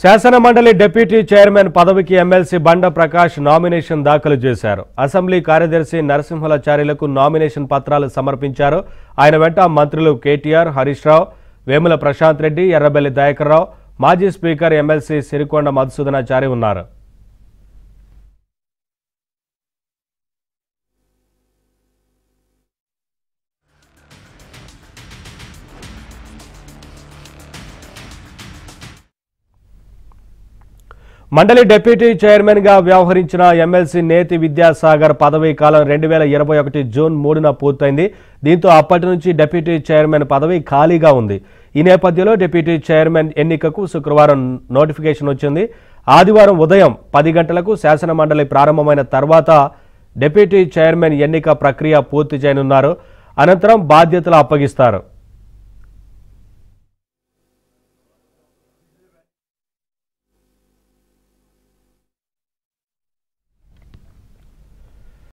శాసనమండలి deputy chairman పదవికి MLC బండ ప్రకాష్ నామినేషన్ దాఖలు చేశారు అసెంబ్లీ కార్యదర్శి నరసింహలాచార్యులకు నామినేషన్ పత్రాలు సమర్పించారు ఆయన వెంట మంత్రులు కేటీఆర్ హరీష్ రావు వేముల ప్రశాంత్ రెడ్డి ఎర్రబెల్లి దయాకర్రావు మాజీ స్పీకర్ ఎమ్మెల్సీ సిరికొండ మధుసూదనాచారి ఉన్నారు మండలి డిప్యూటీ చైర్మన్గా వ్యవహరించిన ఎమ్మెల్సీ నేతి విద్యాసాగర్ పదవీ కాలం రెండు వేల ఇరవై ఒకటి జూన్ మూడున పూర్తయింది దీంతో అప్పటి నుంచి డిప్యూటీ చైర్మన్ పదవి ఖాళీగా ఉంది ఈ నేపథ్యంలో డిప్యూటీ చైర్మన్ ఎన్నికకు శుక్రవారం నోటిఫికేషన్ వచ్చింది ఆదివారం ఉదయం పది గంటలకు శాసన మండలి ప్రారంభమైన తర్వాత డిప్యూటీ చైర్మన్ ఎన్నిక ప్రక్రియ పూర్తి చేయనున్నారు అనంతరం బాధ్యతలు అప్పగిస్తారు